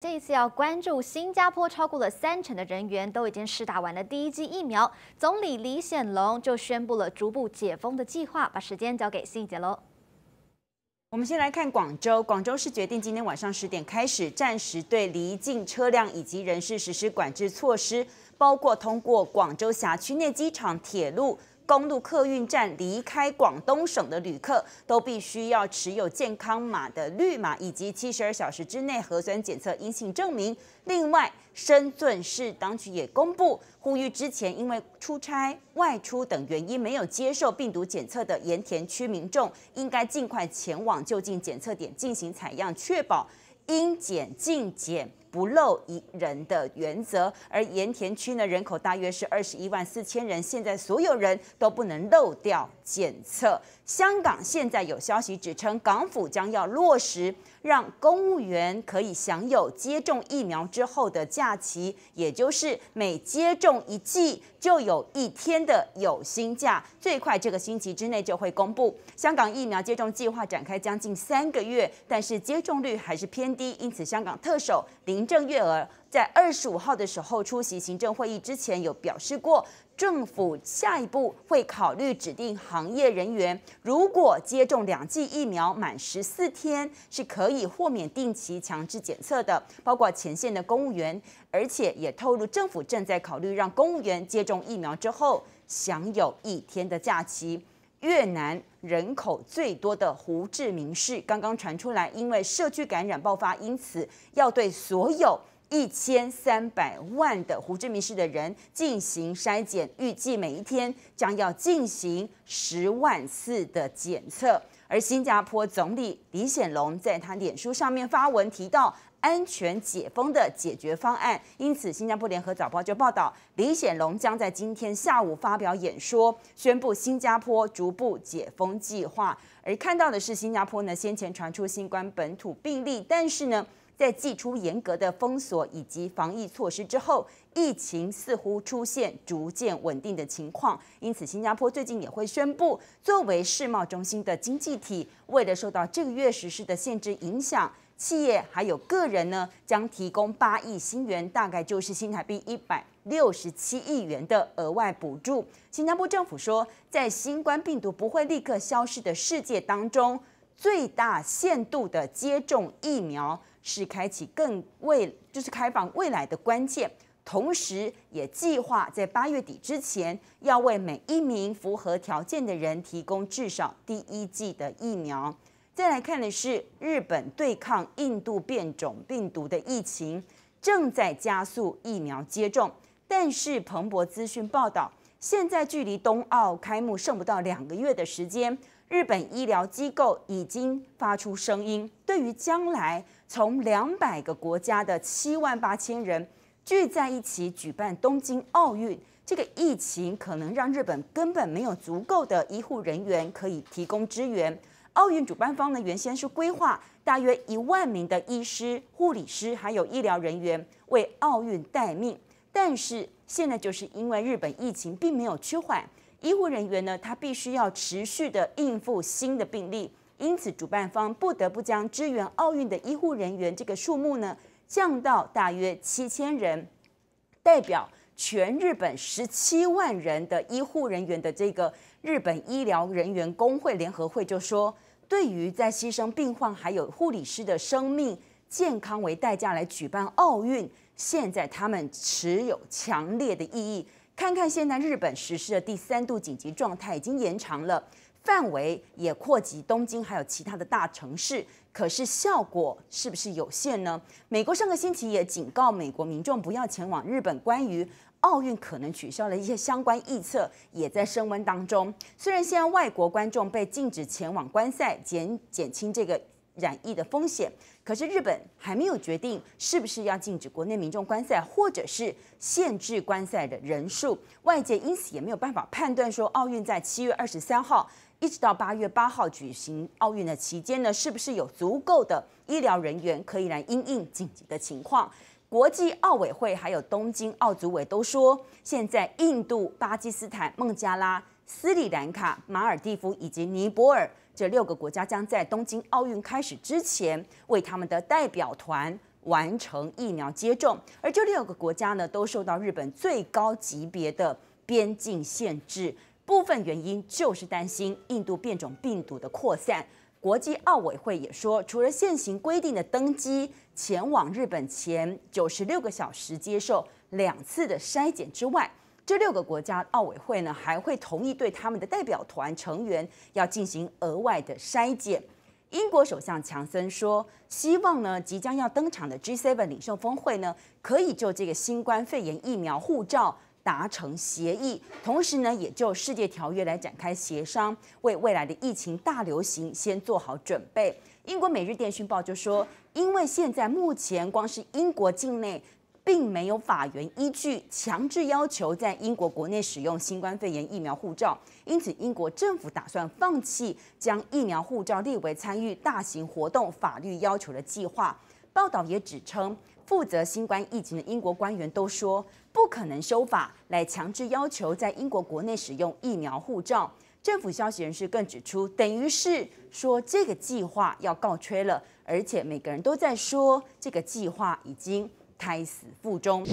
这一次要关注新加坡，超过了三成的人员都已经试打完了第一剂疫苗。总理李显龙就宣布了逐步解封的计划，把时间交给信姐喽。我们先来看广州，广州市决定今天晚上十点开始，暂时对离境车辆以及人士实施管制措施，包括通过广州辖区内机场、铁路。公路客运站离开广东省的旅客都必须要持有健康码的绿码以及七十二小时之内核酸检测阴性证明。另外，深圳市当局也公布，呼吁之前因为出差、外出等原因没有接受病毒检测的盐田区民众，应该尽快前往就近检测点进行采样，确保应检尽检。不漏一人的原则，而盐田区呢，人口大约是二十一万四千人，现在所有人都不能漏掉检测。香港现在有消息指称，港府将要落实让公务员可以享有接种疫苗之后的假期，也就是每接种一剂就有一天的有薪假，最快这个星期之内就会公布。香港疫苗接种计划展开将近三个月，但是接种率还是偏低，因此香港特首林。行政月娥在二十五号的时候出席行政会议之前，有表示过，政府下一步会考虑指定行业人员，如果接种两剂疫苗满十四天，是可以豁免定期强制检测的，包括前线的公务员，而且也透露，政府正在考虑让公务员接种疫苗之后，享有一天的假期。越南人口最多的胡志明市刚刚传出来，因为社区感染爆发，因此要对所有一千三百万的胡志明市的人进行筛检，预计每一天将要进行十万次的检测。而新加坡总理李显龙在他脸书上面发文提到。安全解封的解决方案。因此，新加坡联合早报就报道，李显龙将在今天下午发表演说，宣布新加坡逐步解封计划。而看到的是，新加坡呢先前传出新冠本土病例，但是呢在祭出严格的封锁以及防疫措施之后，疫情似乎出现逐渐稳定的情况。因此，新加坡最近也会宣布，作为世贸中心的经济体，为了受到这个月实施的限制影响。企业还有个人呢，将提供八亿新元，大概就是新台币一百六十七亿元的额外补助。新加坡政府说，在新冠病毒不会立刻消失的世界当中，最大限度的接种疫苗是开启更未就是开放未来的关键。同时，也计划在八月底之前，要为每一名符合条件的人提供至少第一剂的疫苗。再来看的是日本对抗印度变种病毒的疫情，正在加速疫苗接种。但是，彭博资讯报道，现在距离冬奥开幕剩不到两个月的时间，日本医疗机构已经发出声音，对于将来从两百个国家的七万八千人聚在一起举办东京奥运，这个疫情可能让日本根本没有足够的医护人员可以提供支援。奥运主办方呢，原先是规划大约一万名的医师、护理师还有医疗人员为奥运待命，但是现在就是因为日本疫情并没有趋缓，医护人员呢他必须要持续的应付新的病例，因此主办方不得不将支援奥运的医护人员这个数目呢降到大约七千人，代表全日本十七万人的医护人员的这个日本医疗人员工会联合会就说。对于在牺牲病患还有护理师的生命健康为代价来举办奥运，现在他们持有强烈的意义。看看现在日本实施的第三度紧急状态已经延长了。范围也扩及东京，还有其他的大城市。可是效果是不是有限呢？美国上个星期也警告美国民众不要前往日本。关于奥运可能取消的一些相关预测也在升温当中。虽然现在外国观众被禁止前往观赛，减减轻这个染疫的风险。可是日本还没有决定是不是要禁止国内民众观赛，或者是限制观赛的人数。外界因此也没有办法判断说奥运在七月二十三号。一直到八月八号举行奥运的期间呢，是不是有足够的医疗人员可以来应应紧急的情况？国际奥委会还有东京奥组委都说，现在印度、巴基斯坦、孟加拉、斯里兰卡、马尔蒂夫以及尼泊尔这六个国家将在东京奥运开始之前为他们的代表团完成疫苗接种，而这六个国家呢，都受到日本最高级别的边境限制。部分原因就是担心印度变种病毒的扩散。国际奥委会也说，除了现行规定的登机前往日本前九十六个小时接受两次的筛检之外，这六个国家奥委会呢还会同意对他们的代表团成员要进行额外的筛检。英国首相强森说，希望呢即将要登场的 G7 领袖峰会呢可以就这个新冠肺炎疫苗护照。达成协议，同时呢，也就世界条约来展开协商，为未来的疫情大流行先做好准备。英国每日电讯报就说，因为现在目前光是英国境内，并没有法源依据强制要求在英国国内使用新冠肺炎疫苗护照，因此英国政府打算放弃将疫苗护照列为参与大型活动法律要求的计划。报道也指称，负责新冠疫情的英国官员都说不可能修法来强制要求在英国国内使用疫苗护照。政府消息人士更指出，等于是说这个计划要告吹了，而且每个人都在说这个计划已经胎死腹中。